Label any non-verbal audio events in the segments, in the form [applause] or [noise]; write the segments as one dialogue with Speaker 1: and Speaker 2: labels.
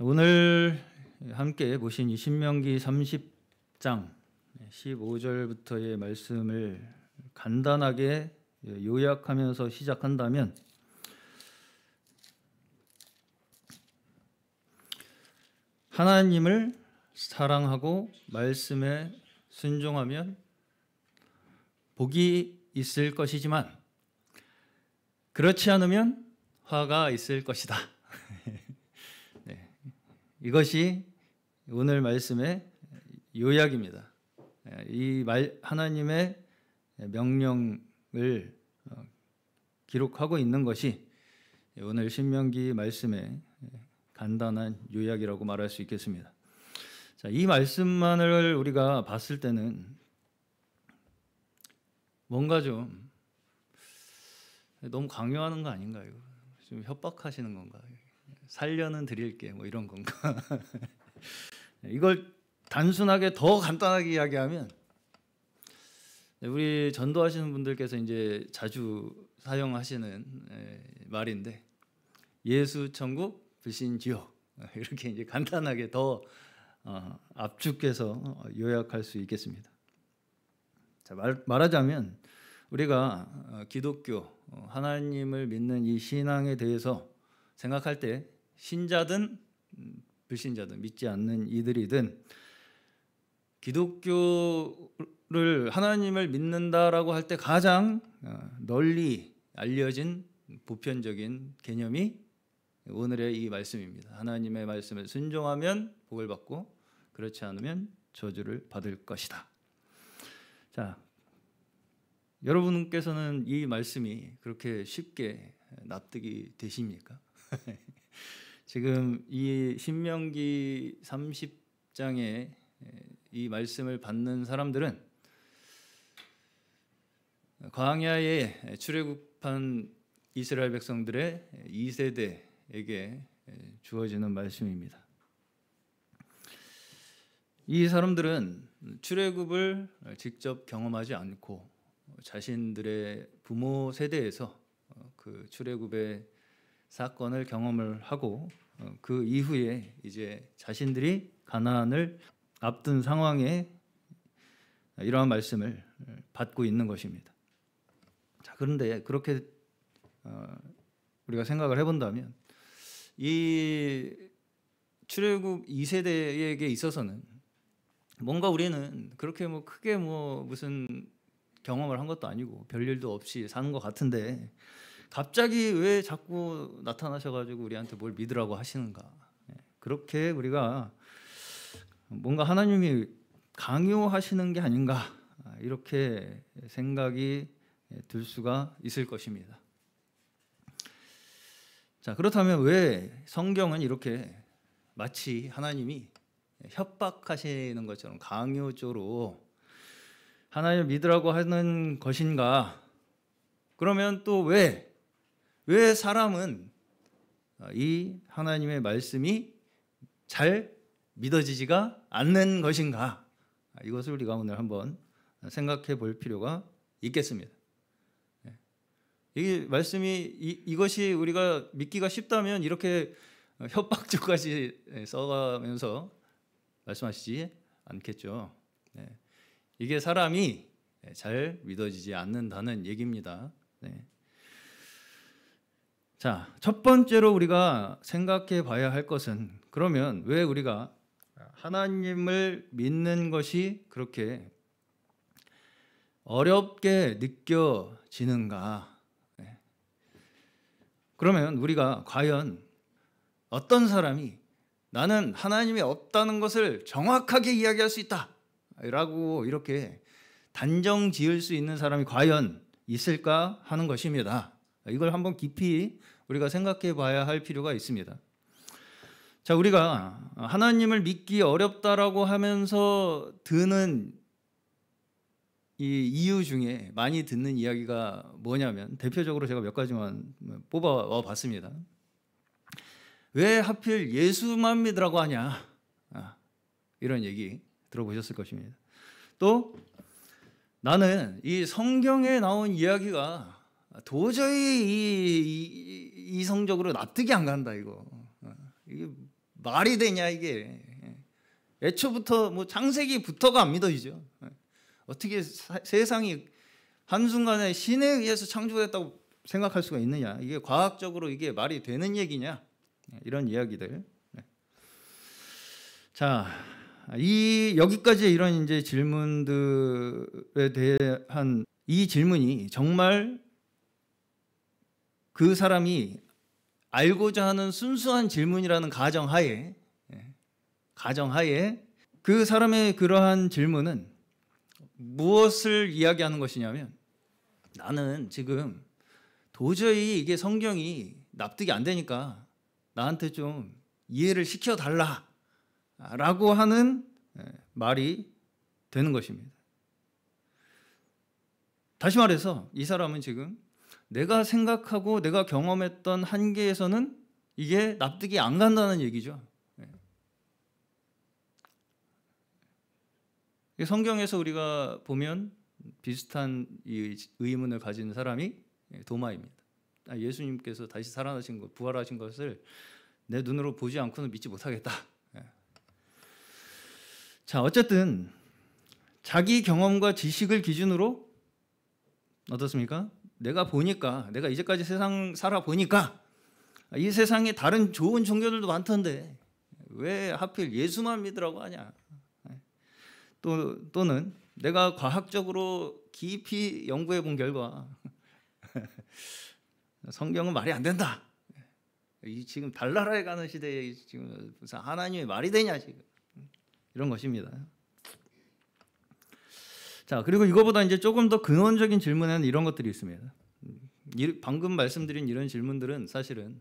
Speaker 1: 오늘 함께 보신 이 신명기 30장 15절부터의 말씀을 간단하게 요약하면서 시작한다면 하나님을 사랑하고 말씀에 순종하면 복이 있을 것이지만 그렇지 않으면 화가 있을 것이다. 이것이 오늘 말씀의 요약입니다. 예, 이 말, 하나님의 명령을 어, 기록하고 있는 것이 오늘 신명기 말씀의 간단한 요약이라고 말할 수 있겠습니다. 자, 이 말씀만을 우리가 봤을 때는 뭔가 좀 너무 강요하는 거 아닌가 이좀 협박하시는 건가 살려는 드릴게 뭐 이런 건가? [laughs] 이걸 단순하게 더 간단하게 이야기하면 네, 우리 전도하시는 분들께서 이제 자주 사용하시는 예, 말인데 예수 천국 불신 지옥 어, 이렇게 이제 간단하게 더 어, 압축해서 어, 요약할 수 있겠습니다. 자 말하자면 우리가 기독교 하나님을 믿는 이 신앙에 대해서 생각할 때 신자든 음, 불신자든 믿지 않는 이들이든 기독교를 하나님을 믿는다라고 할 때 가장 어, 널리 알려진 보편적인 개념이 오늘의 이 말씀입니다. 하나님의 말씀을 순종하면 복을 받고 그렇지 않으면 저주를 받을 것이다. 자, 여러분께서는 이 말씀이 그렇게 쉽게 납득이 되십니까? [laughs] 지금 이 신명기 30장에 이 말씀을 받는 사람들은 광야에 출애굽한 이스라엘 백성들의 2세대에게 주어지는 말씀입니다. 이 사람들은 출애굽을 직접 경험하지 않고 자신들의 부모 세대에서 어, 그 출애굽의 사건을 경험을 하고 어, 그 이후에 이제 자신들이 가난을 앞둔 상황에 이러한 말씀을 받고 있는 것입니다. 자 그런데 그렇게 어, 우리가 생각을 해본다면 이 출애굽 2세대에게 있어서는 뭔가 우리는 그렇게 뭐 크게 뭐 무슨 경험을 한 것도 아니고 별일도 없이 사는 것 같은데 갑자기 왜 자꾸 나타나셔가지고 우리한테 뭘 믿으라고 하시는가? 예, 그렇게 우리가 뭔가 하나님이 강요하시는 게 아닌가 아, 이렇게 생각이 예, 들 수가 있을 것입니다. 자 그렇다면 왜 성경은 이렇게 마치 하나님이 협박하시는 것처럼 강요적으로 하나님을 믿으라고 하는 것인가? 그러면 또왜 왜 사람은 어, 이 하나님의 말씀이 잘 믿어지지가 않는 것인가? 아, 이것을 우리가 오늘 한번 생각해 볼 필요가 있겠습니다. 예. 이 말씀이 이, 이것이 우리가 믿기가 쉽다면 이렇게 어, 협박조까지 예, 써가면서 말씀하시지 않겠죠. 네. 이게 사람이 예, 잘 믿어지지 않는다는 얘기입니다. 네. 자, 첫 번째로 우리가 생각해 봐야 할 것은 그러면 왜 우리가 하나님을 믿는 것이 그렇게 어렵게 느껴지는가? 예. 그러면 우리가 과연 어떤 사람이 나는 하나님이 없다는 것을 정확하게 이야기할 수 있다. 라고 이렇게 단정 지을 수 있는 사람이 과연 있을까 하는 것입니다. 이걸 한번 깊이 우리가 생각해 봐야 할 필요가 있습니다. 자, 우리가 하나님을 믿기 어렵다라고 하면서 드는 이 이유 중에 많이 듣는 이야기가 뭐냐면 대표적으로 제가 몇 가지만 뽑아와 봤습니다. 왜 하필 예수만 믿으라고 하냐 아, 이런 얘기 들어보셨을 것입니다. 또 나는 이 성경에 나온 이야기가 도저히 이, 이, 이성적으로 납득이 안 간다 이거. 어, 이게 말이 되냐 이게. 예. 애초부터 뭐 창세기부터가 안 믿어지죠. 예. 어떻게 사, 세상이 한순간에 신에 의해서 창조됐다고 생각할 수가 있느냐? 이게 과학적으로 이게 말이 되는 얘기냐? 예, 이런 이야기들. 네. 자, 이 여기까지 이런 이제 질문들에 대한 이 질문이 정말 그 사람이 알고자 하는 순수한 질문이라는 가정하에 예, 가정하에 그 사람의 그러한 질문은 무엇을 이야기하는 것이냐면 나는 지금 도저히 이게 성경이 납득이 안 되니까 나한테 좀 이해를 시켜달라 라고 하는 예, 말이 되는 것입니다. 다시 말해서 이 사람은 지금 내가 생각하고 내가 경험했던 한계에서는 이게 납득이 안 간다는 얘기죠. 예. 성경에서 우리가 보면 비슷한 의문을 가진 사람이 도마입니다. 아, 예수님께서 다시 살아나신 것, 부활하신 것을 내 눈으로 보지 않고는 믿지 못하겠다. 예. 자, 어쨌든 자기 경험과 지식을 기준으로 어떻습니까? 내가 보니까 내가 이제까지 세상 살아보니까 이 세상에 다른 좋은 종교들도 많던데 왜 하필 예수만 믿으라고 하냐? 또 또는 내가 과학적으로 깊이 연구해 본 결과 [laughs] 성경은 말이 안 된다. 이 지금 달나라에 가는 시대에 지금 무슨 하나님이 말이 되냐 지금 이런 것입니다. 자, 그리고 이거보다 이제 조금 더 근원적인 질문에는 이런 것들이 있습니다. 방금 말씀드린 이런 질문들은 사실은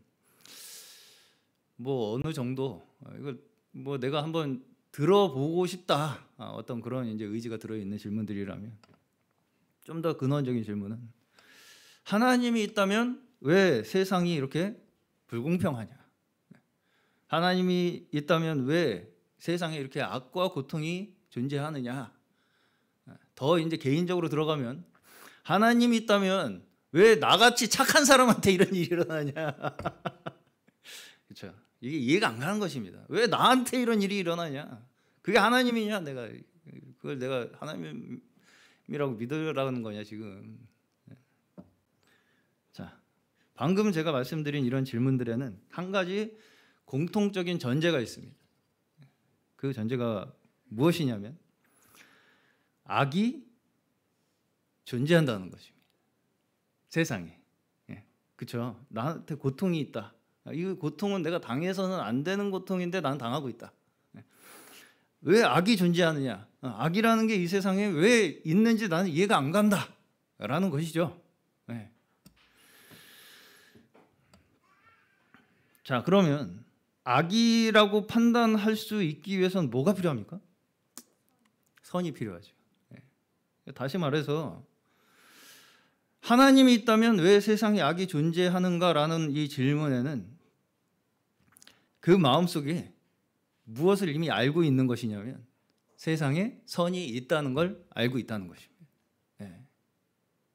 Speaker 1: 뭐 어느 정도 어, 이걸 뭐 내가 한번 들어보고 싶다 어, 어떤 그런 이제 의지가 들어 있는 질문들이라면 좀 더 근원적인 질문은 하나님이 있다면 왜 세상이 이렇게 불공평하냐? 하나님이 있다면 왜 세상에 이렇게 악과 고통이 존재하느냐? 더 이제 개인적으로 들어가면 하나님이 있다면 왜 나같이 착한 사람한테 이런 일이 일어나냐? [laughs] 그렇죠. 이게 이해가 안 가는 것입니다. 왜 나한테 이런 일이 일어나냐? 그게 하나님이냐? 내가 그걸 내가 하나님이라고 믿으라는 거냐 지금? 네. 자, 방금 제가 말씀드린 이런 질문들에는 한 가지 공통적인 전제가 있습니다. 그 전제가 무엇이냐면 악이 존재한다는 것입니다. 세상에. 예. 그렇죠? 나한테 고통이 있다. 아, 이 고통은 내가 당해서는 안 되는 고통인데 난 당하고 있다. 예. 왜 악이 존재하느냐? 어, 악이라는 게 이 세상에 왜 있는지 나는 이해가 안 간다. 라는 것이죠. 예. 자, 그러면 악이라고 판단할 수 있기 위해서는 뭐가 필요합니까? 선이 필요하죠. 다시 말해서 하나님이 있다면 왜 세상에 악이 존재하는가라는 이 질문에는 그 마음속에 무엇을 이미 알고 있는 것이냐면 세상에 선이 있다는 걸 알고 있다는 것입니다. 네.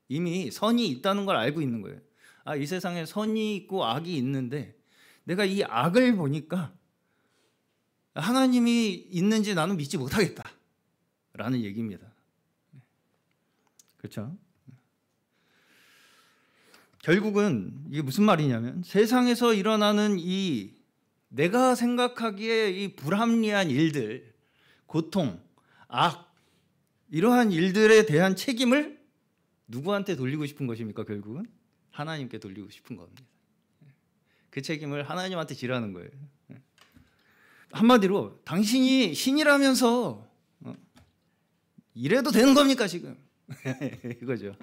Speaker 1: 이미 선이 있다는 걸 알고 있는 거예요. 아, 이 세상에 선이 있고 악이 있는데 내가 이 악을 보니까 하나님이 있는지 나는 믿지 못하겠다. 라는 얘기입니다. 그렇죠? 결국은 이게 무슨 말이냐면 세상에서 일어나는 이 내가 생각하기에 이 불합리한 일들, 고통, 악 이러한 일들에 대한 책임을 누구한테 돌리고 싶은 것입니까? 결국은 하나님께 돌리고 싶은 겁니다. 그 책임을 하나님한테 지라는 거예요. 한마디로 당신이 신이라면서 어, 이래도 되는 겁니까 지금? [laughs] 이거죠.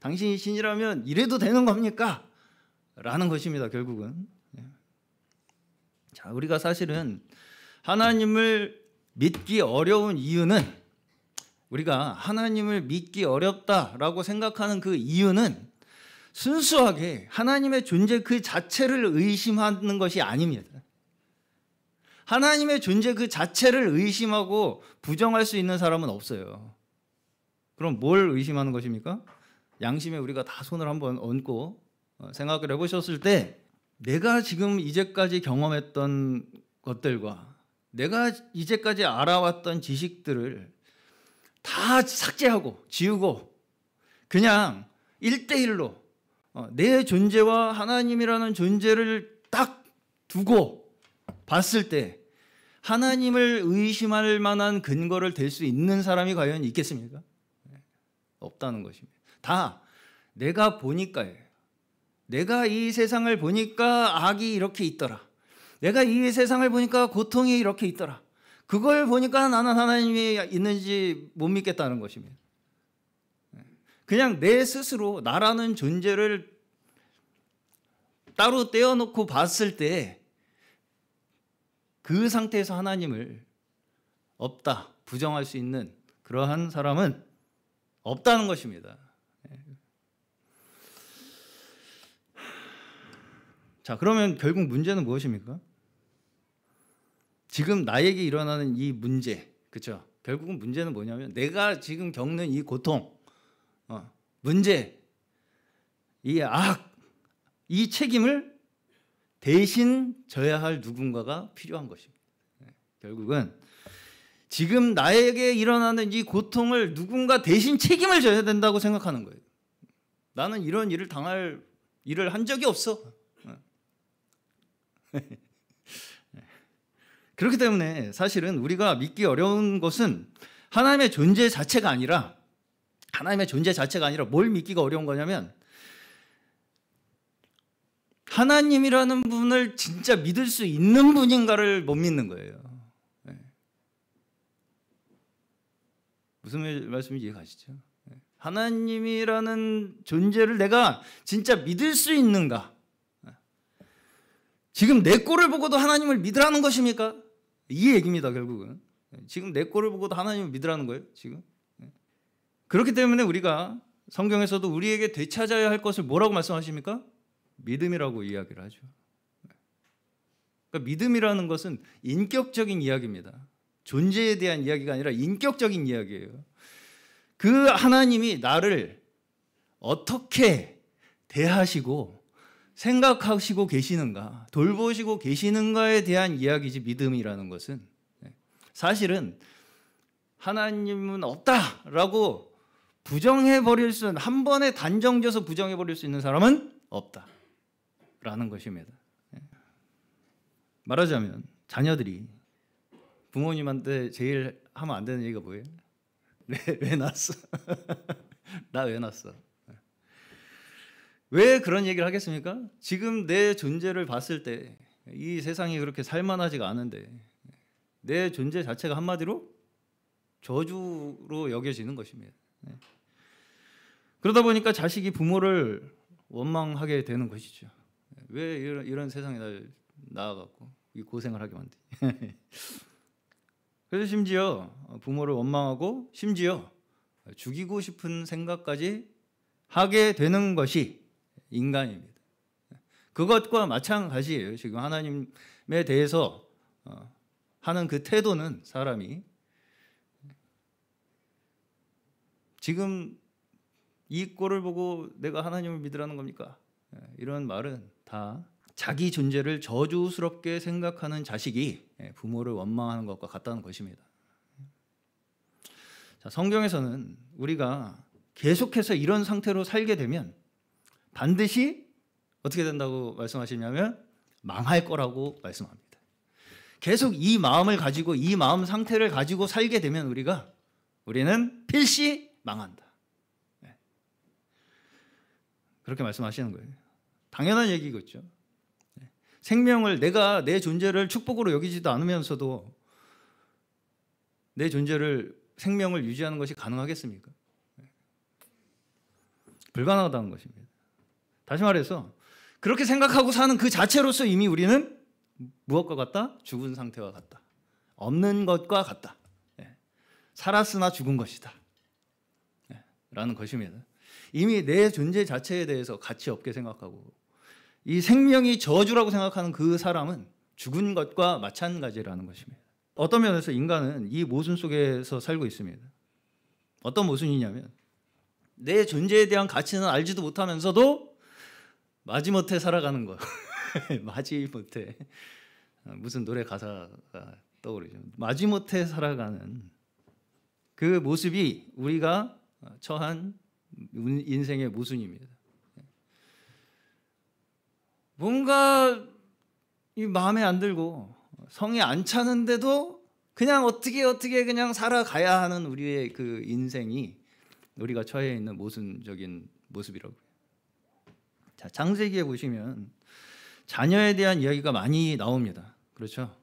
Speaker 1: 당신이 신이라면 이래도 되는 겁니까? 라는 것입니다. 결국은. 예. 자, 우리가 사실은 하나님을 믿기 어려운 이유는 우리가 하나님을 믿기 어렵다라고 생각하는 그 이유는 순수하게 하나님의 존재 그 자체를 의심하는 것이 아닙니다. 하나님의 존재 그 자체를 의심하고 부정할 수 있는 사람은 없어요. 그럼 뭘 의심하는 것입니까? 양심에 우리가 다 손을 한번 얹고 어, 생각을 해보셨을 때 내가 지금 이제까지 경험했던 것들과 내가 이제까지 알아왔던 지식들을 다 삭제하고 지우고 그냥 일대일로 어, 내 존재와 하나님이라는 존재를 딱 두고 봤을 때 하나님을 의심할 만한 근거를 댈 수 있는 사람이 과연 있겠습니까? 없다는 것입니다. 다 내가 보니까예요. 내가 이 세상을 보니까 악이 이렇게 있더라. 내가 이 세상을 보니까 고통이 이렇게 있더라. 그걸 보니까 나는 하나님이 있는지 못 믿겠다는 것입니다. 그냥 내 스스로 나라는 존재를 따로 떼어놓고 봤을 때 그 상태에서 하나님을 없다, 부정할 수 있는 그러한 사람은 없다는 것입니다. 예. 자, 그러면 결국 문제는 무엇입니까? 지금 나에게 일어나는 이 문제, 그렇죠? 결국은 문제는 뭐냐면 내가 지금 겪는 이 고통, 어, 문제, 이 악, 이 책임을 대신 져야 할 누군가가 필요한 것입니다. 예, 결국은 지금 나에게 일어나는 이 고통을 누군가 대신 책임을 져야 된다고 생각하는 거예요. 나는 이런 일을 당할 일을 한 적이 없어. [laughs] 그렇기 때문에 사실은 우리가 믿기 어려운 것은 하나님의 존재 자체가 아니라 하나님의 존재 자체가 아니라 뭘 믿기가 어려운 거냐면 하나님이라는 분을 진짜 믿을 수 있는 분인가를 못 믿는 거예요. 무슨 말씀인지 이해가시죠? 예. 하나님이라는 존재를 내가 진짜 믿을 수 있는가? 예. 지금 내 꼴을 보고도 하나님을 믿으라는 것입니까? 이 얘기입니다, 결국은. 예. 지금 내 꼴을 보고도 하나님을 믿으라는 거예요, 지금. 그렇기 때문에 우리가 성경에서도 우리에게 되찾아야 할 것을 뭐라고 말씀하십니까? 믿음이라고 이야기를 하죠. 그러니까 믿음이라는 것은 인격적인 이야기입니다. 존재에 대한 이야기가 아니라 인격적인 이야기예요. 그 하나님이 나를 어떻게 대하시고 생각하시고 계시는가, 돌보시고 계시는가에 대한 이야기지 믿음이라는 것은 네. 사실은 하나님은 없다라고 부정해 버릴 수한 번에 단정져서 부정해 버릴 수 있는 사람은 없다라는 것입니다. 네. 말하자면 자녀들이 부모님한테 제일 하면 안 되는 얘기가 뭐예요? [laughs] 왜, 왜 났어? 나 왜 났어? 왜 그런 얘기를 하겠습니까? 지금 내 존재를 봤을 때 이 세상이 그렇게 살만하지가 않은데 내 존재 자체가 한마디로 저주로 여겨지는 것입니다. 네. 그러다 보니까 자식이 부모를 원망하게 되는 것이죠. 왜 이런, 이런 세상에 날 나아갔고 고생을 하게 만드니. [laughs] 그래서 심지어 어, 부모를 원망하고 심지어 죽이고 싶은 생각까지 하게 되는 것이 인간입니다. 그것과 마찬가지예요. 지금 하나님에 대해서 어, 하는 그 태도는 사람이 지금 이 꼴을 보고 내가 하나님을 믿으라는 겁니까? 예, 이런 말은 다 자기 존재를 저주스럽게 생각하는 자식이 예, 부모를 원망하는 것과 같다는 것입니다. 자, 성경에서는 우리가 계속해서 이런 상태로 살게 되면 반드시 어떻게 된다고 말씀하시냐면 망할 거라고 말씀합니다. 계속 이 마음을 가지고 이 마음 상태를 가지고 살게 되면 우리가 우리는 필시 망한다. 예. 그렇게 말씀하시는 거예요. 당연한 얘기겠죠. 생명을 내가 내 존재를 축복으로 여기지도 않으면서도 내 존재를 생명을 유지하는 것이 가능하겠습니까? 네. 불가능하다는 것입니다. 다시 말해서 그렇게 생각하고 사는 그 자체로서 이미 우리는 무엇과 같다? 죽은 상태와 같다. 없는 것과 같다. 네. 살았으나 죽은 것이다. 네. 라는 것입니다. 이미 내 존재 자체에 대해서 가치 없게 생각하고 이 생명이 저주라고 생각하는 그 사람은 죽은 것과 마찬가지라는 것입니다. 어떤 면에서 인간은 이 모순 속에서 살고 있습니다. 어떤 모순이냐면 내 존재에 대한 가치는 알지도 못하면서도 마지못해 살아가는 거. [laughs] 마지못해. 무슨 노래 가사가 떠오르죠. 마지못해 살아가는 그 모습이 우리가 처한 인생의 모순입니다. 뭔가 이 마음에 안 들고 성에 안 차는데도 그냥 어떻게 어떻게 그냥 살아가야 하는 우리의 그 인생이 우리가 처해 있는 모순적인 모습이라고요. 자, 장세기에 보시면 자녀에 대한 이야기가 많이 나옵니다. 그렇죠?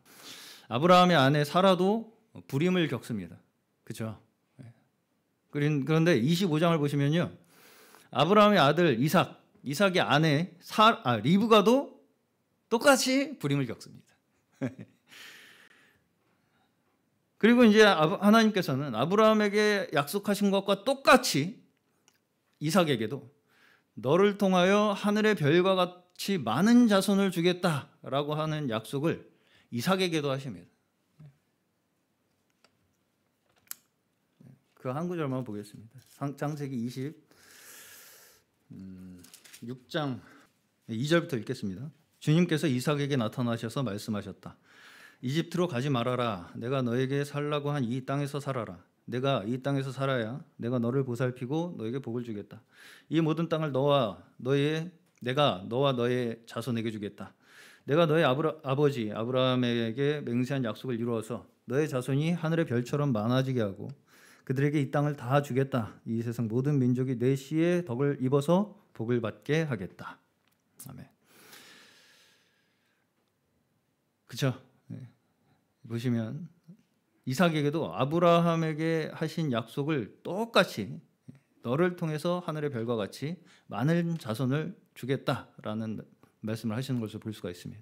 Speaker 1: 아브라함의 아내 사라도 불임을 겪습니다. 그렇죠? 예. 그런데 25장을 보시면요. 아브라함의 아들 이삭 이삭의 아내 사, 아, 리브가도 똑같이 불임을 겪습니다. [laughs] 그리고 이제 하나님께서는 아브라함에게 약속하신 것과 똑같이 이삭에게도 너를 통하여 하늘의 별과 같이 많은 자손을 주겠다라고 하는 약속을 이삭에게도 하십니다. 그 한 구절만 보겠습니다. 장세기 20. 음. 6장 2절부터 읽겠습니다. 주님께서 이삭에게 나타나셔서 말씀하셨다. 이집트로 가지 말아라. 내가 너에게 살라고 한 이 땅에서 살아라. 내가 이 땅에서 살아야 내가 너를 보살피고 너에게 복을 주겠다. 이 모든 땅을 너와 너의 내가 너와 너의 자손에게 주겠다. 내가 너의 아브라, 아버지 아브라함에게 맹세한 약속을 이루어서 너의 자손이 하늘의 별처럼 많아지게 하고 그들에게 이 땅을 다 주겠다. 이 세상 모든 민족이 내 씨의 덕을 입어서 복을 받게 하겠다. 아멘. 그죠? 네. 보시면 이삭에게도 아브라함에게 하신 약속을 똑같이 너를 통해서 하늘의 별과 같이 많은 자손을 주겠다라는 말씀을 하시는 것을 볼 수가 있습니다.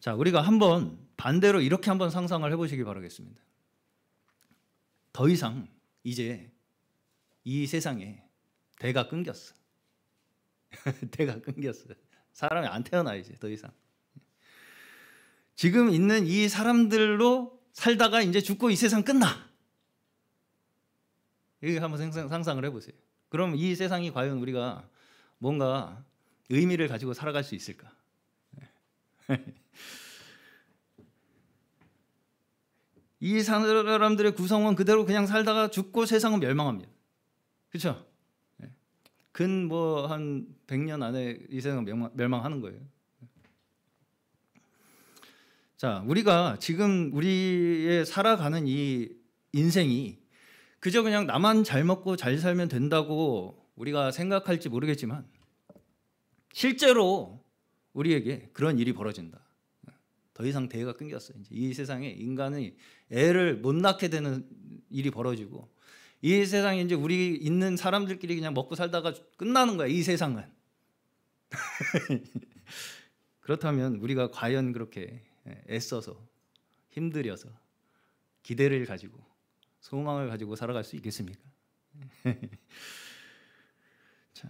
Speaker 1: 자, 우리가 한번 반대로 이렇게 한번 상상을 해보시기 바라겠습니다. 더 이상 이제 이 세상에 대가 끊겼어. 대가 [laughs] 끊겼어요. 사람이 안 태어나 이제 더 이상. 지금 있는 이 사람들로 살다가 이제 죽고 이 세상 끝나. 이거 한번 상상을 해보세요. 그럼 이 세상이 과연 우리가 뭔가 의미를 가지고 살아갈 수 있을까? [laughs] 이 사람들의 구성원 그대로 그냥 살다가 죽고 세상은 멸망합니다. 그렇죠? 근뭐한 100년 안에 이 세상 멸망, 멸망하는 거예요. 자, 우리가 지금 우리의 살아가는 이 인생이 그저 그냥 나만 잘 먹고 잘 살면 된다고 우리가 생각할지 모르겠지만 실제로 우리에게 그런 일이 벌어진다. 더 이상 대가 끊겼어. 이제 이 세상에 인간이 애를 못 낳게 되는 일이 벌어지고 이 세상에 이제 우리 있는 사람들끼리 그냥 먹고 살다가 끝나는 거야. 이 세상은. [laughs] 그렇다면 우리가 과연 그렇게 예, 애써서 힘들여서 기대를 가지고 소망을 가지고 살아갈 수 있겠습니까? [laughs]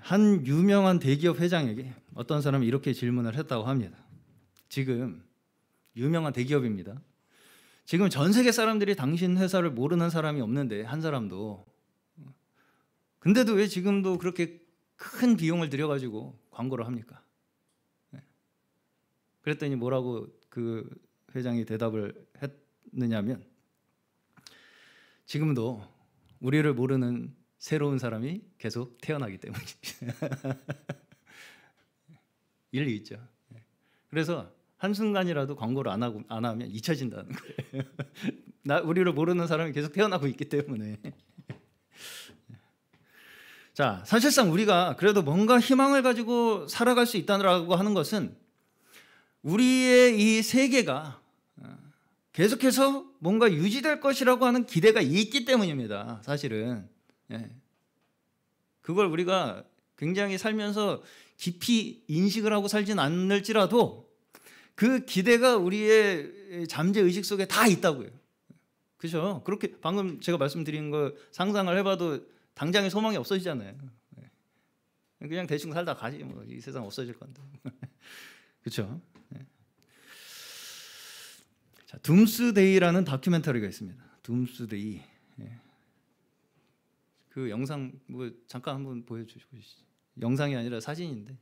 Speaker 1: 한 유명한 대기업 회장에게 어떤 사람이 이렇게 질문을 했다고 합니다. 지금 유명한 대기업입니다. 지금 전 세계 사람들이 당신 회사를 모르는 사람이 없는데 한 사람도 근데도 왜 지금도 그렇게 큰 비용을 들여가지고 광고를 합니까? 예. 그랬더니 뭐라고 그 회장이 대답을 했느냐면 지금도 우리를 모르는 새로운 사람이 계속 태어나기 때문입니다. [laughs] 일리 있죠. 예. 그래서 한순간이라도 광고를 안 하고 안 하면 잊혀진다는 거예요. [laughs] 나 우리를 모르는 사람이 계속 태어나고 있기 때문에. [laughs] 자, 사실상 우리가 그래도 뭔가 희망을 가지고 살아갈 수 있다라고 하는 것은 우리의 이 세계가 어, 계속해서 뭔가 유지될 것이라고 하는 기대가 있기 때문입니다. 사실은. 예. 그걸 우리가 굉장히 살면서 깊이 인식을 하고 살진 않을지라도 그 기대가 우리의 잠재 의식 속에 다 있다고요. 그죠? 그렇게 방금 제가 말씀드린 거 상상을 해봐도 당장의 소망이 없어지잖아요. 네. 그냥 대충 살다 가지 뭐이 세상 없어질 건데. [laughs] 그렇죠? 네. 자, 둠스데이라는 다큐멘터리가 있습니다. 둠스데이. 네. 그 영상 뭐 잠깐 한번 보여주시죠. 영상이 아니라 사진인데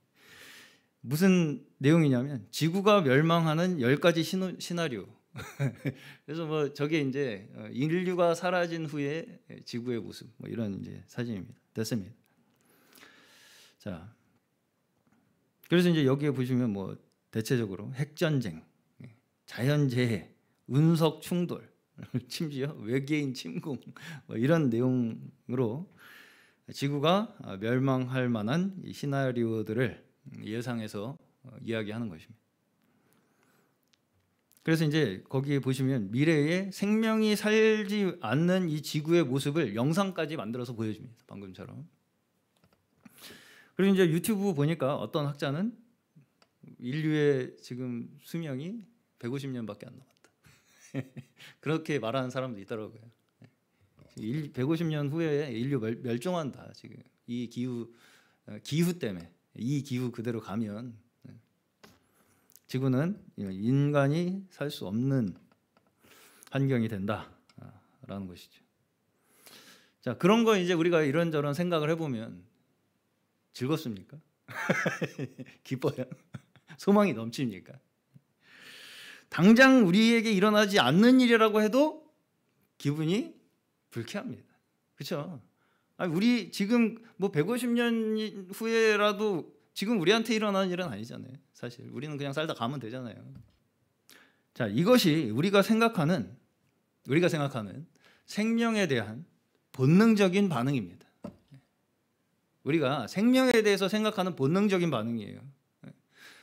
Speaker 1: 무슨 내용이냐면 지구가 멸망하는 10가지 시노, 시나리오. [laughs] 그래서 뭐 저게 이제 어, 인류가 사라진 후에 지구의 모습 뭐 이런 이제 사진입니다. 됐습니다. 자. 그래서 이제 여기에 보시면 뭐 대체적으로 핵 전쟁, 예, 자연 재해, 운석 충돌, [laughs] 심지어 외계인 침공 뭐 이런 내용으로 지구가 멸망할 만한 시나리오들을 예상해서 어, 이야기하는 것입니다. 그래서 이제 거기에 보시면 미래에 생명이 살지 않는 이 지구의 모습을 영상까지 만들어서 보여줍니다. 방금처럼. 그리고 이제 유튜브 보니까 어떤 학자는 인류의 지금 수명이 150년밖에 안 남았다. [laughs] 그렇게 말하는 사람도 있더라고요. 150년 후에 인류 멸, 종한다 지금 이 기후 어, 기후 때문에 이 기후 그대로 가면 네. 지구는 인간이 살 수 없는 환경이 된다라는 것이죠. 자 그런 거 이제 우리가 이런저런 생각을 해보면 즐겁습니까? [laughs] 기뻐요? [laughs] 소망이 넘칩니까? 당장 우리에게 일어나지 않는 일이라고 해도 기분이 불쾌합니다. 그렇죠? 아니 우리 지금 뭐 150년 후에라도 지금 우리한테 일어나는 일은 아니잖아요. 사실 우리는 그냥 살다 가면 되잖아요. 자, 이것이 우리가 생각하는 우리가 생각하는 생명에 대한 본능적인 반응입니다. 우리가 생명에 대해서 생각하는 본능적인 반응이에요.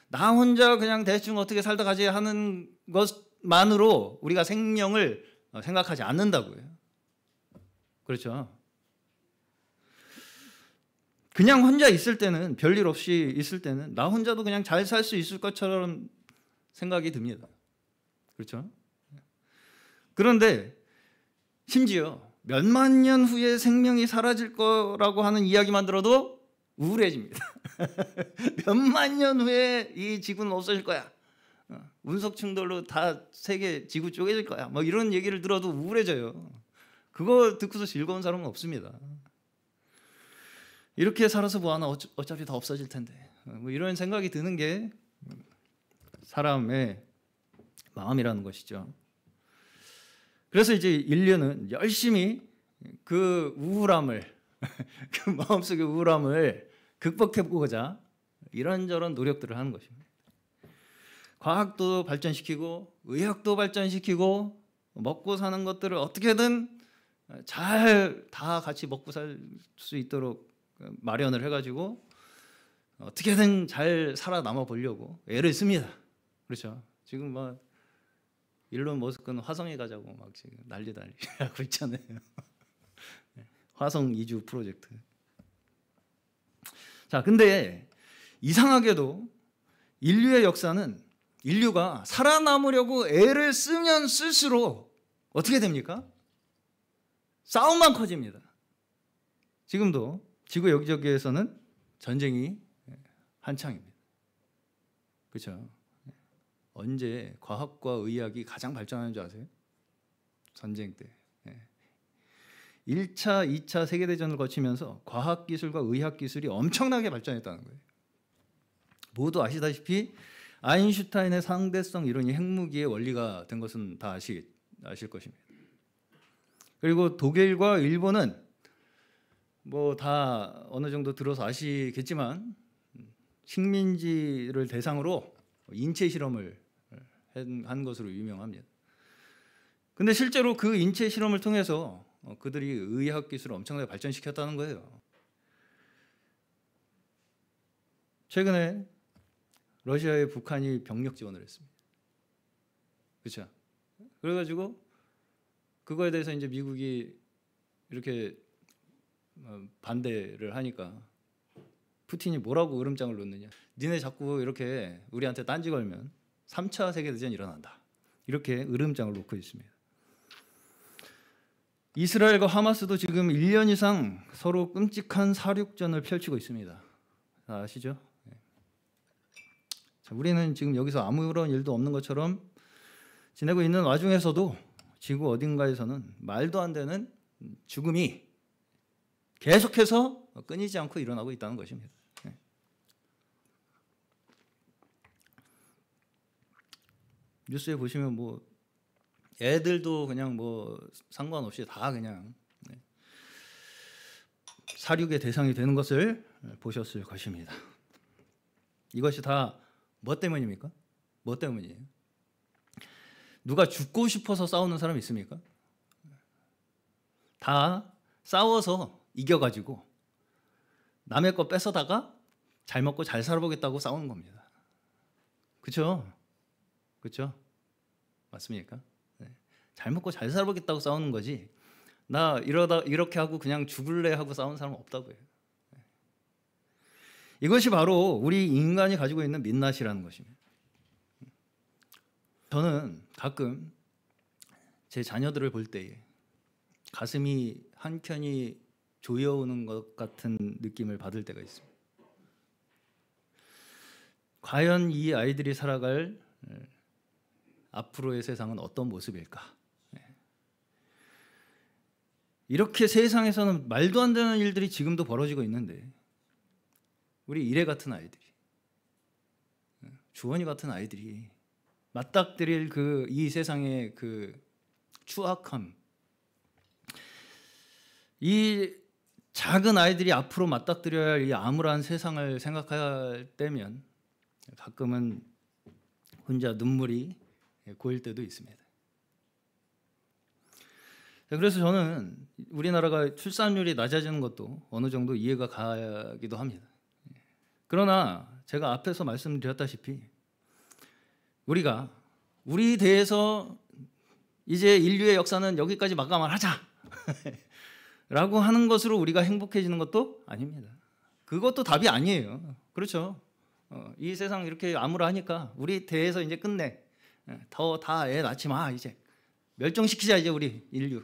Speaker 1: 나 혼자 그냥 대충 어떻게 살다 가지 하는 것만으로 우리가 생명을 생각하지 않는다고요. 그렇죠. 그냥 혼자 있을 때는 별일 없이 있을 때는 나 혼자도 그냥 잘 살 수 있을 것처럼 생각이 듭니다. 그렇죠? 그런데 심지어 몇만 년 후에 생명이 사라질 거라고 하는 이야기만 들어도 우울해집니다. [laughs] 몇만 년 후에 이 지구는 없어질 거야. 어, 운석 충돌로 다 세계 지구 쪼개질 거야. 뭐 이런 얘기를 들어도 우울해져요. 그거 듣고서 즐거운 사람은 없습니다. 이렇게 살아서 뭐하나 어차피 다 없어질 텐데 뭐 이런 생각이 드는 게 사람의 마음이라는 것이죠. 그래서 이제 인류는 열심히 그 우울함을 [laughs] 그 마음속의 우울함을 극복해보고자 이런저런 노력들을 하는 것입니다. 과학도 발전시키고 의학도 발전시키고 먹고 사는 것들을 어떻게든 잘 다 같이 먹고 살 수 있도록 마련을 해가지고 어떻게든 잘 살아남아 보려고 애를 씁니다. 그렇죠. 지금 막 뭐 일론 머스크는 화성에 가자고 막 지금 난리 난리 [laughs] 하고 있잖아요. 네, 화성 이주 프로젝트. 자, 근데 이상하게도 인류의 역사는 인류가 살아남으려고 애를 쓰면 쓸수록 어떻게 됩니까? 싸움만 커집니다. 지금도 지구 여기저기에서는 전쟁이 한창입니다. 그렇죠? 언제 과학과 의학이 가장 발전하는 줄 아세요? 전쟁 때. 1차, 예. 2차 세계대전을 거치면서 과학기술과 의학기술이 엄청나게 발전했다는 거예요. 모두 아시다시피 아인슈타인의 상대성 이론이 핵무기의 원리가 된 것은 다 아시, 아실 것입니다. 그리고 독일과 일본은 뭐다 어느 정도 들어서 아시겠지만 음, 식민지를 대상으로 인체 실험을 어, 한 것으로 유명합니다. 근데 실제로 그 인체 실험을 통해서 어, 그들이 의학 기술을 엄청나게 발전시켰다는 거예요. 최근에 러시아에 북한이 병력 지원을 했습니다. 그렇죠? 그래가지고 그거에 대해서 이제 미국이 이렇게 어, 반대를 하니까 푸틴이 뭐라고 으름장을 놓느냐. 니네 자꾸 이렇게 우리한테 딴지 걸면 3차 세계대전 일어난다. 이렇게 으름장을 놓고 있습니다. 이스라엘과 하마스도 지금 1년 이상 서로 끔찍한 사륙전을 펼치고 있습니다. 아시죠? 네. 우리는 지금 여기서 아무런 일도 없는 것처럼 지내고 있는 와중에서도 지구 어딘가에서는 말도 안 되는 죽음이 계속해서 끊이지 않고 일어나고 있다는 것입니다. 네. 뉴스에 보시면 뭐 애들도 그냥 뭐 상관없이 다 그냥 네. 사륙의 대상이 되는 것을 보셨을 것입니다. 이것이 다 뭐 때문입니까? 뭐 때문이에요? 누가 죽고 싶어서 싸우는 사람 있습니까? 다 싸워서 이겨가지고 남의 거 뺏어다가 잘 먹고 잘 살아보겠다고 싸우는 겁니다. 그렇죠? 그렇죠? 맞습니까? 네. 잘 먹고 잘 살아보겠다고 싸우는 거지. 나 이러다 이렇게 하고 그냥 죽을래 하고 싸우는 사람 없다고요. 네. 이것이 바로 우리 인간이 가지고 있는 민낯이라는 것입니다. 저는 가끔 제 자녀들을 볼 때에 가슴이 한켠이 조여오는 것 같은 느낌을 받을 때가 있습니다. 과연 이 아이들이 살아갈 예, 앞으로의 세상은 어떤 모습일까? 예. 이렇게 세상에서는 말도 안 되는 일들이 지금도 벌어지고 있는데 우리 이래 같은 아이들이 예, 주원이 같은 아이들이 맞닥뜨릴 그 이 세상의 그 추악함 이 작은 아이들이 앞으로 맞닥뜨려야 할 이 암울한 세상을 생각할 때면 가끔은 혼자 눈물이 고일 때도 있습니다. 그래서 저는 우리나라가 출산율이 낮아지는 것도 어느 정도 이해가 가기도 합니다. 그러나 제가 앞에서 말씀드렸다시피 우리가 우리 대해서 이제 인류의 역사는 여기까지 마감을 하자. [laughs] 라고 하는 것으로 우리가 행복해지는 것도 아닙니다. 그것도 답이 아니에요. 그렇죠. 어, 이 세상 이렇게 암울하니까 우리 대해서 이제 끝내. 예, 더다 애 낳지 마 이제 멸종시키자 이제 우리 인류.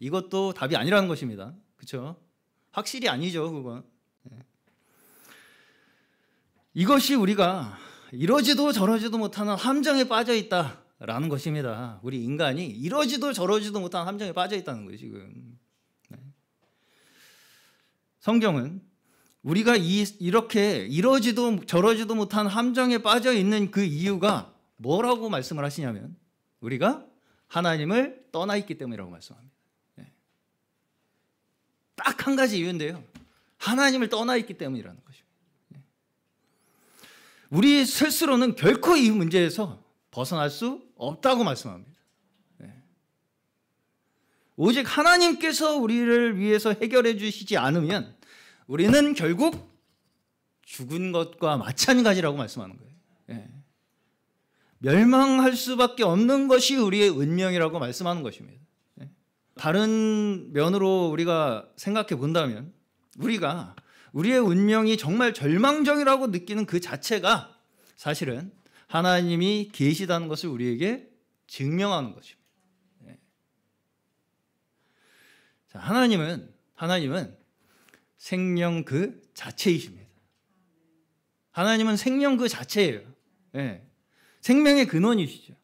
Speaker 1: 이것도 답이 아니라는 것입니다. 그렇죠? 확실히 아니죠 그건. 예. 이것이 우리가 이러지도 저러지도 못하는 함정에 빠져 있다라는 것입니다. 우리 인간이 이러지도 저러지도 못한 함정에 빠져 있다는 거예요 지금. 성경은 우리가 이, 이렇게 이러지도 저러지도 못한 함정에 빠져 있는 그 이유가 뭐라고 말씀을 하시냐면 우리가 하나님을 떠나 있기 때문이라고 말씀합니다. 네. 예. 딱한 가지 이유인데요. 하나님을 떠나 있기 때문이라는 것입니다. 네. 우리 스스로는 결코 이 문제에서 벗어날 수 없다고 말씀합니다. 네. 오직 하나님께서 우리를 위해서 해결해 주시지 않으면 우리는 결국 죽은 것과 마찬가지라고 말씀하는 거예요. 예. 멸망할 수밖에 없는 것이 우리의 운명이라고 말씀하는 것입니다. 예. 다른 면으로 우리가 생각해 본다면 우리가 우리의 운명이 정말 절망적이라고 느끼는 그 자체가 사실은 하나님이 계시다는 것을 우리에게 증명하는 것입니다. 예. 자, 하나님은 하나님은 생명 그 자체이십니다. 하나님은 생명 그 자체예요. 네. 생명의 근원이시죠.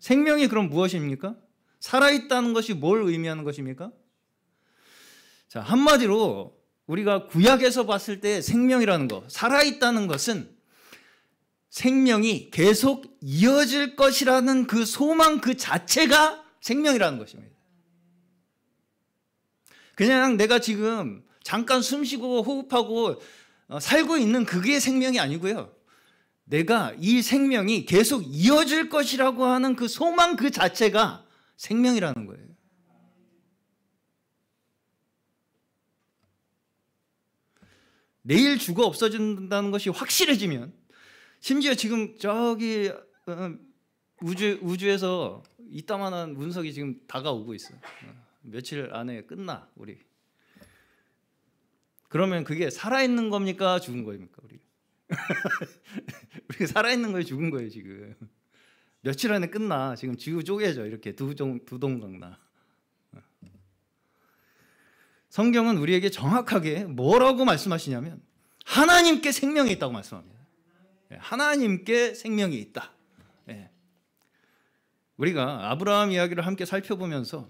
Speaker 1: 생명이 그럼 무엇입니까? 살아있다는 것이 뭘 의미하는 것입니까? 자, 한마디로 우리가 구약에서 봤을 때 생명이라는 것, 살아있다는 것은 생명이 계속 이어질 것이라는 그 소망 그 자체가 생명이라는 것입니다. 그냥 내가 지금 잠깐 숨 쉬고 호흡하고 어, 살고 있는 그게 생명이 아니고요. 내가 이 생명이 계속 이어질 것이라고 하는 그 소망 그 자체가 생명이라는 거예요. 내일 죽어 없어진다는 것이 확실해지면 심지어 지금 저기 어, 우주 우주에서 이따만한 운석이 지금 다가오고 있어. 어, 며칠 안에 끝나 우리. 그러면 그게 살아있는 겁니까? 죽은 겁니까? 우리가. [laughs] 우리가 살아있는 거예요? 죽은 거예요, 지금. 며칠 안에 끝나. 지금 지구 쪼개져. 이렇게 두, 동, 강 나. 성경은 우리에게 정확하게 뭐라고 말씀하시냐면 하나님께 생명이 있다고 말씀합니다. 예, 하나님께 생명이 있다. 예. 우리가 아브라함 이야기를 함께 살펴보면서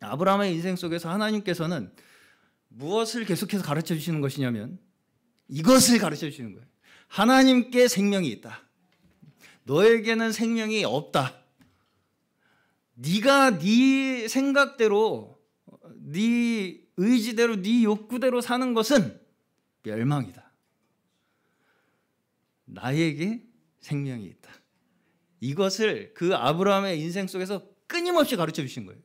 Speaker 1: 아브라함의 인생 속에서 하나님께서는 무엇을 계속해서 가르쳐 주시는 것이냐면 이것을 가르쳐 주시는 거예요. 하나님께 생명이 있다. 너에게는 생명이 없다. 네가 네 생각대로 네 의지대로 네 욕구대로 사는 것은 멸망이다. 나에게 생명이 있다. 이것을 그 아브라함의 인생 속에서 끊임없이 가르쳐 주신 거예요.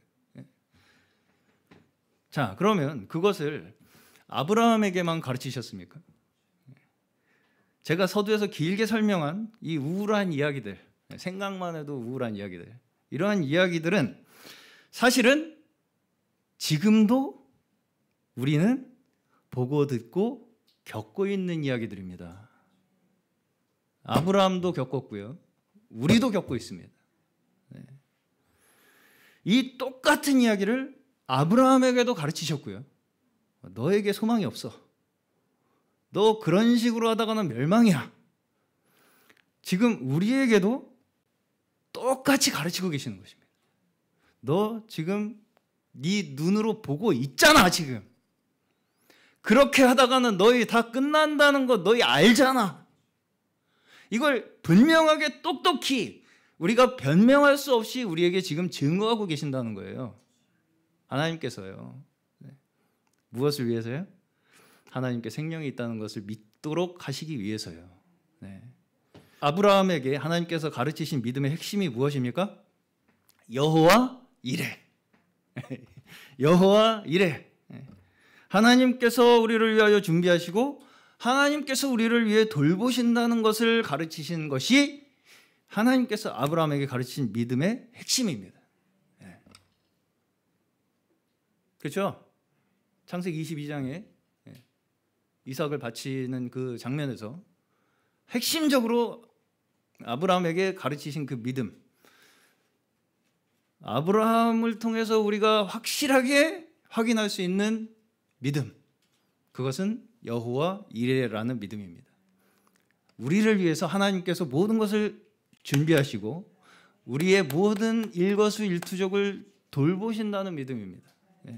Speaker 1: 자, 그러면 그것을 아브라함에게만 가르치셨습니까? 제가 서두에서 길게 설명한 이 우울한 이야기들, 생각만 해도 우울한 이야기들, 이러한 이야기들은 사실은 지금도 우리는 보고 듣고 겪고 있는 이야기들입니다. 아브라함도 겪었고요. 우리도 겪고 있습니다. 네. 이 똑같은 이야기를 아브라함에게도 가르치셨고요. 너에게 소망이 없어. 너 그런 식으로 하다가는 멸망이야. 지금 우리에게도 똑같이 가르치고 계시는 것입니다. 너 지금 네 눈으로 보고 있잖아, 지금. 그렇게 하다가는 너희 다 끝난다는 거 너희 알잖아. 이걸 분명하게 똑똑히 우리가 변명할 수 없이 우리에게 지금 증거하고 계신다는 거예요. 하나님께서요. 네. 무엇을 위해서요? 하나님께 생명이 있다는 것을 믿도록 하시기 위해서요. 네. 아브라함에게 하나님께서 가르치신 믿음의 핵심이 무엇입니까? 여호와 이레. [laughs] 여호와 이레. 네. 하나님께서 우리를 위하여 준비하시고 하나님께서 우리를 위해 돌보신다는 것을 가르치신 것이 하나님께서 아브라함에게 가르친 믿음의 핵심입니다. 그렇죠? 창세기 22장에 예, 이삭을 바치는 그 장면에서 핵심적으로 아브라함에게 가르치신 그 믿음. 아브라함을 통해서 우리가 확실하게 확인할 수 있는 믿음. 그것은 여호와 이레라는 믿음입니다. 우리를 위해서 하나님께서 모든 것을 준비하시고 우리의 모든 일거수일투족을 돌보신다는 믿음입니다. 예.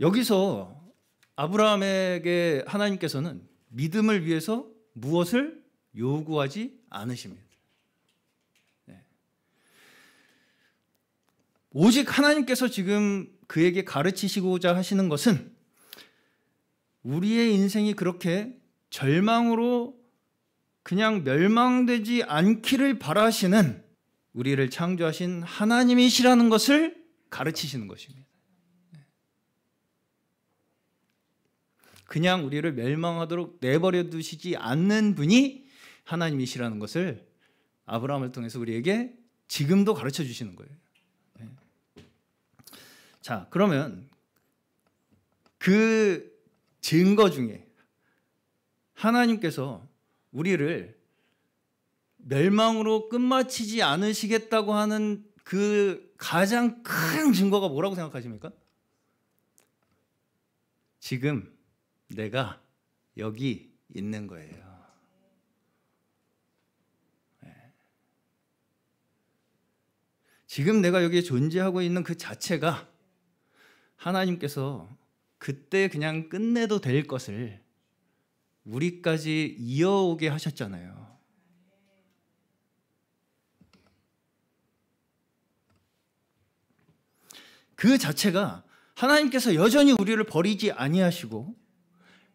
Speaker 1: 여기서 아브라함에게 하나님께서는 믿음을 위해서 무엇을 요구하지 않으십니다. 예. 오직 하나님께서 지금 그에게 가르치시고자 하시는 것은 우리의 인생이 그렇게 절망으로 그냥 멸망되지 않기를 바라시는 우리를 창조하신 하나님이시라는 것을 가르치시는 것입니다. 그냥 우리를 멸망하도록 내버려 두시지 않는 분이 하나님이시라는 것을 아브라함을 통해서 우리에게 지금도 가르쳐 주시는 거예요. 네. 자, 그러면 그 증거 중에 하나님께서 우리를 멸망으로 끝마치지 않으시겠다고 하는 그 가장 큰 증거가 뭐라고 생각하십니까? 지금 내가 여기 있는 거예요. 네. 지금 내가 여기에 존재하고 있는 그 자체가 하나님께서 그때 그냥 끝내도 될 것을 우리까지 이어오게 하셨잖아요. 그 자체가 하나님께서 여전히 우리를 버리지 아니하시고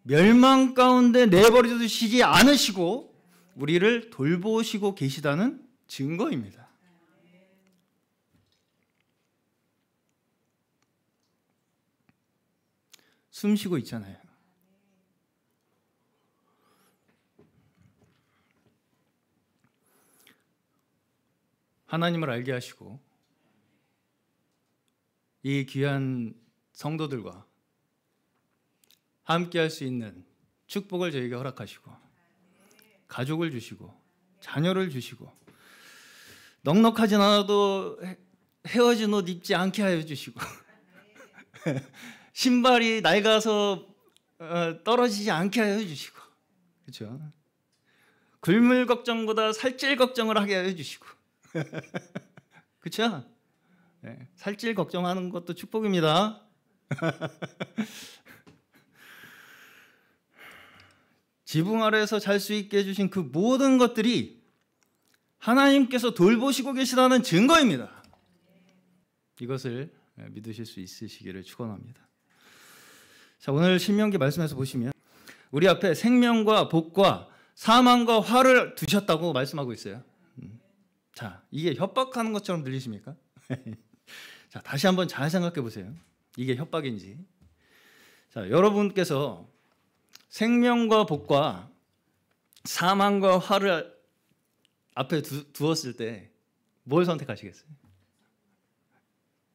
Speaker 1: 멸망 가운데 내버려 두시지 않으시고 우리를 돌보시고 계시다는 증거입니다. 숨 쉬고 있잖아요. 하나님을 알게 하시고 이 귀한 성도들과 함께 할 수 있는 축복을 저에게 희 허락하시고 가족을 주시고 자녀를 주시고 넉넉하진 않아도 헤어진 옷 입지 않게 하여 주시고 [laughs] 신발이 낡아서 어, 떨어지지 않게 하여 주시고 그렇죠? 굶을 걱정보다 살찔 걱정을 하게 하여 주시고 [laughs] 그렇죠? 네. 살찔 걱정하는 것도 축복입니다. [laughs] 지붕 아래에서 잘 수 있게 해주신 그 모든 것들이 하나님께서 돌보시고 계시다는 증거입니다. 이것을 예, 믿으실 수 있으시기를 축원합니다. 자 오늘 신명기 말씀에서 보시면 우리 앞에 생명과 복과 사망과 화를 두셨다고 말씀하고 있어요. 음. 자 이게 협박하는 것처럼 들리십니까? [laughs] 자, 다시 한번 잘 생각해 보세요. 이게 협박인지. 자, 여러분께서 생명과 복과 사망과 화를 앞에 두, 두었을 때 뭘 선택하시겠어요?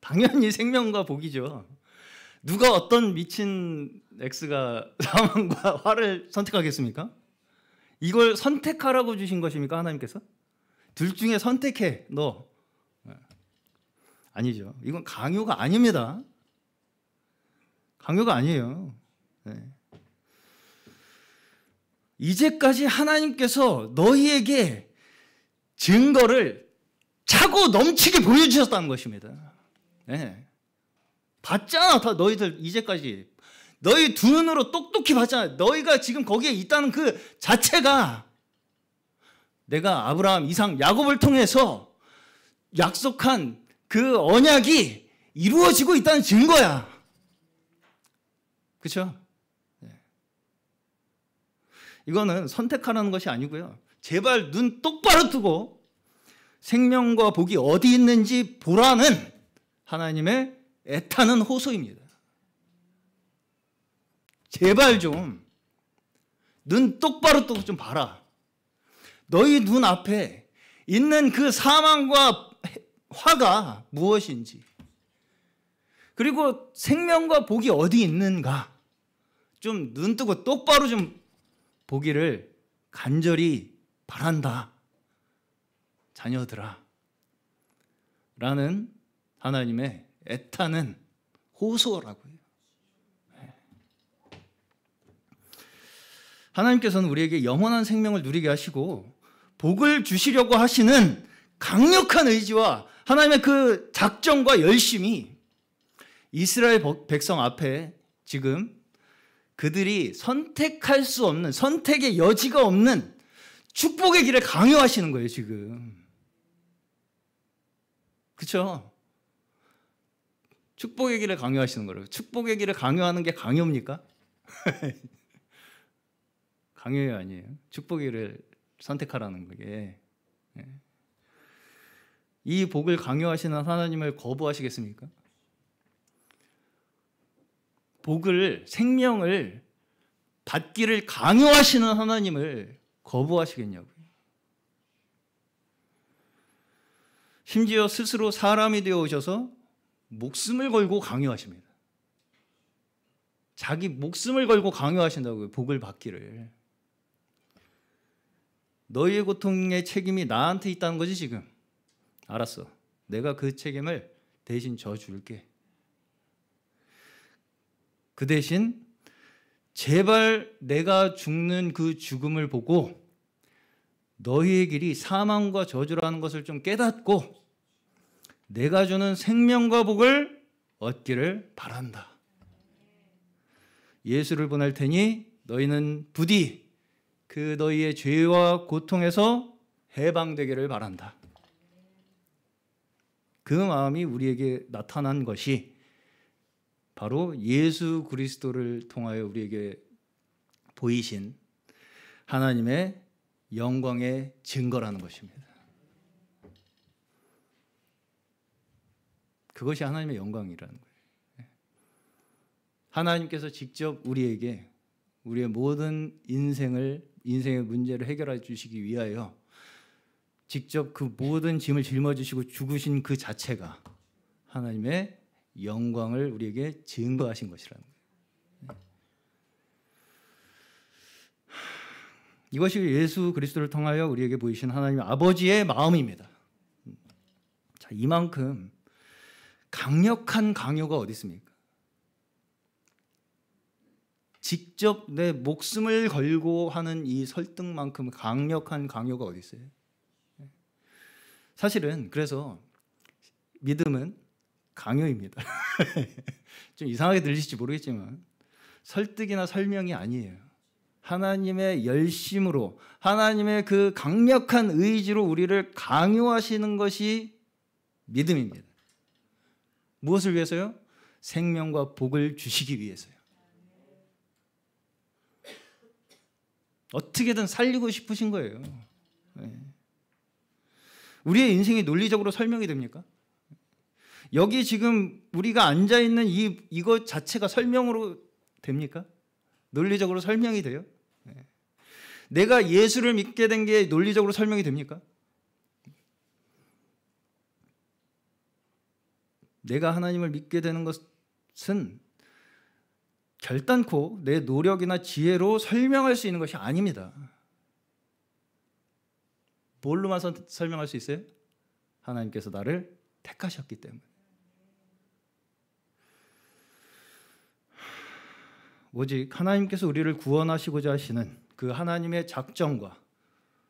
Speaker 1: 당연히 [laughs] 생명과 복이죠. 누가 어떤 미친 X가 사망과 [laughs] 화를 선택하겠습니까? 이걸 선택하라고 주신 것입니까? 하나님께서? 둘 중에 선택해, 너. 아니죠. 이건 강요가 아닙니다. 강요가 아니에요. 네. 이제까지 하나님께서 너희에게 증거를 차고 넘치게 보여주셨다는 것입니다. 네. 봤잖아, 다 너희들 이제까지. 너희 두 눈으로 똑똑히 봤잖아. 너희가 지금 거기에 있다는 그 자체가 내가 아브라함, 이상, 야곱을 통해서 약속한 그 언약이 이루어지고 있다는 증거야. 그렇 네. 이거는 선택하라는 것이 아니고요. 제발 눈 똑바로 뜨고 생명과 복이 어디 있는지 보라는 하나님의 애타는 호소입니다. 제발 좀 눈 똑바로 뜨고 좀 봐라. 너희 눈앞에 있는 그 사망과 화가 무엇인지 그리고 생명과 복이 어디 있는가 좀 눈뜨고 똑바로 좀 보기를 간절히 바란다 자녀들아 라는 하나님의 애타는 호소라고요. 네. 하나님께서는 우리에게 영원한 생명을 누리게 하시고 복을 주시려고 하시는 강력한 의지와 하나님의 그 작정과 열심이 이스라엘 백성 앞에 지금 그들이 선택할 수 없는 선택의 여지가 없는 축복의 길을 강요하시는 거예요, 지금. 그렇죠? 축복의 길을 강요하시는 거예요. 축복의 길을 강요하는 게 강요입니까? [laughs] 강요이 아니에요. 축복의 길을 선택하라는 거게 이 복을 강요하시는 하나님을 거부하시겠습니까? 복을 생명을 받기를 강요하시는 하나님을 거부하시겠냐고요. 심지어 스스로 사람이 되어 오셔서 목숨을 걸고 강요하십니다. 자기 목숨을 걸고 강요하신다고요. 복을 받기를. 너희의 고통의 책임이 나한테 있다는 거지 지금. 알았어. 내가 그 책임을 대신 져줄게. 그 대신 제발 내가 죽는 그 죽음을 보고 너희의 길이 사망과 저주라는 것을 좀 깨닫고 내가 주는 생명과 복을 얻기를 바란다. 예수를 보낼 테니 너희는 부디 그 너희의 죄와 고통에서 해방되기를 바란다. 그 마음이 우리에게 나타난 것이 바로 예수 그리스도를 통하여 우리에게 보이신 하나님의 영광의 증거라는 것입니다. 그것이 하나님의 영광이라는 거예요. 하나님께서 직접 우리에게 우리의 모든 인생을 인생의 문제를 해결해 주시기 위하여 직접 그 모든 짐을 짊어지시고 죽으신 그 자체가 하나님의 영광을 우리에게 증거하신 것이라는 네. 이것이 예수 그리스도를 통하여 우리에게 보이신 하나님 아버지의 마음입니다. 자, 이만큼 강력한 강요가 어디 있습니까? 직접 내 목숨을 걸고 하는 이 설득만큼 강력한 강요가 어디 있어요? 사실은 그래서 믿음은 강요입니다. [laughs] 좀 이상하게 들리실지 모르겠지만 설득이나 설명이 아니에요. 하나님의 열심으로 하나님의 그 강력한 의지로 우리를 강요하시는 것이 믿음입니다. 무엇을 위해서요? 생명과 복을 주시기 위해서요. 어떻게든 살리고 싶으신 거예요. 네. 우리의 인생이 논리적으로 설명이 됩니까? 여기 지금 우리가 앉아 있는 이 이것 자체가 설명으로 됩니까? 논리적으로 설명이 돼요? 네. 내가 예수를 믿게 된 게 논리적으로 설명이 됩니까? 내가 하나님을 믿게 되는 것은 결단코 내 노력이나 지혜로 설명할 수 있는 것이 아닙니다. 뭘로만 선, 설명할 수 있어요? 하나님께서 나를 택하셨기 때문에. 오직 하나님께서 우리를 구원하시고자 하시는 그 하나님의 작정과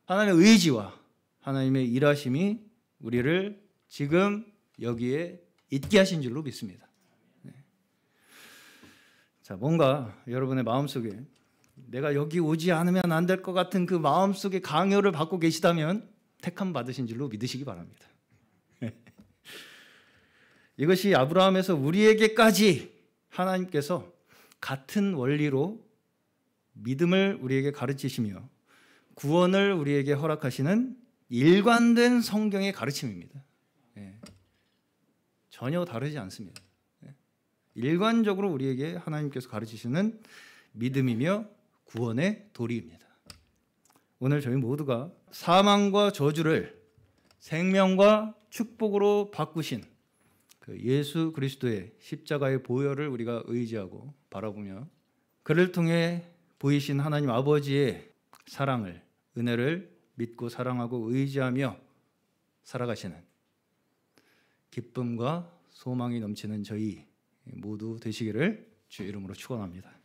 Speaker 1: 하나님의 의지와 하나님의 일하심이 우리를 지금 여기에 있게 하신 줄로 믿습니다. 네. 자, 뭔가 여러분의 마음속에 내가 여기 오지 않으면 안 될 것 같은 그 마음속의 강요를 받고 계시다면 택함 받으신 줄로 믿으시기 바랍니다. [laughs] 이것이 아브라함에서 우리에게까지 하나님께서 같은 원리로 믿음을 우리에게 가르치시며 구원을 우리에게 허락하시는 일관된 성경의 가르침입니다. 예. 전혀 다르지 않습니다. 예. 일관적으로 우리에게 하나님께서 가르치시는 믿음이며 구원의 도리입니다. 오늘 저희 모두가 사망과 저주를 생명과 축복으로 바꾸신 그 예수 그리스도의 십자가의 보혈을 우리가 의지하고 바라보며 그를 통해 보이신 하나님 아버지의 사랑을 은혜를 믿고 사랑하고 의지하며 살아가시는 기쁨과 소망이 넘치는 저희 모두 되시기를 주 이름으로 축원합니다.